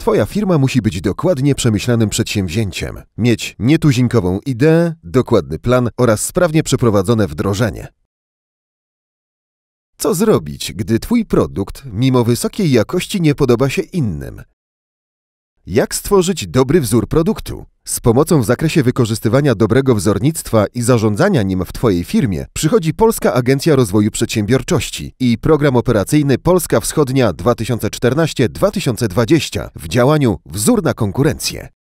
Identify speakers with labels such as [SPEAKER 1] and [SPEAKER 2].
[SPEAKER 1] Twoja firma musi być dokładnie przemyślanym przedsięwzięciem, mieć nietuzinkową ideę, dokładny plan oraz sprawnie przeprowadzone wdrożenie. Co zrobić, gdy Twój produkt, mimo wysokiej jakości, nie podoba się innym? Jak stworzyć dobry wzór produktu? Z pomocą w zakresie wykorzystywania dobrego wzornictwa i zarządzania nim w Twojej firmie przychodzi Polska Agencja Rozwoju Przedsiębiorczości i program operacyjny Polska Wschodnia 2014-2020 w działaniu Wzór na konkurencję.